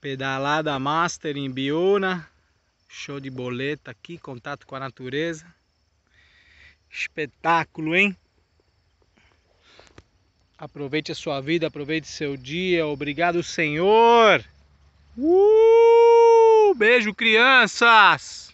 Pedalada Master em Biúna. Show de boleta aqui, contato com a natureza. Espetáculo, hein? Aproveite a sua vida, aproveite seu dia. Obrigado, Senhor. Uh! Beijo, crianças!